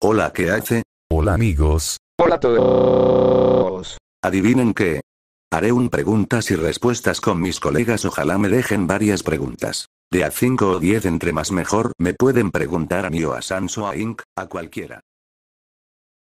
Hola, ¿qué hace? Hola amigos. Hola a todos. Adivinen qué. Haré un preguntas y respuestas con mis colegas, ojalá me dejen varias preguntas. De a 5 o 10 entre más mejor, me pueden preguntar a mí o a Sanso a Inc, a cualquiera.